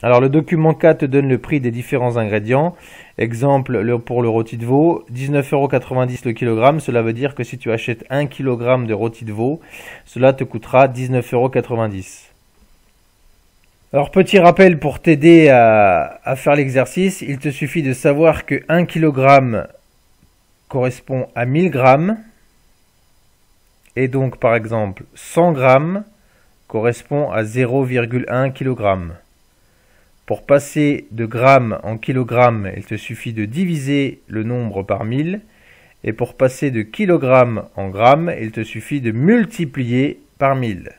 Alors le document 4 te donne le prix des différents ingrédients. Exemple pour le rôti de veau, 19,90€ le kilogramme. Cela veut dire que si tu achètes 1 kg de rôti de veau, cela te coûtera 19,90€. Alors petit rappel pour t'aider à, faire l'exercice, il te suffit de savoir que 1 kg correspond à 1000 grammes, Et donc par exemple 100 g correspond à 0,1 kg. Pour passer de grammes en kilogrammes, il te suffit de diviser le nombre par mille. Et pour passer de kilogrammes en grammes, il te suffit de multiplier par mille.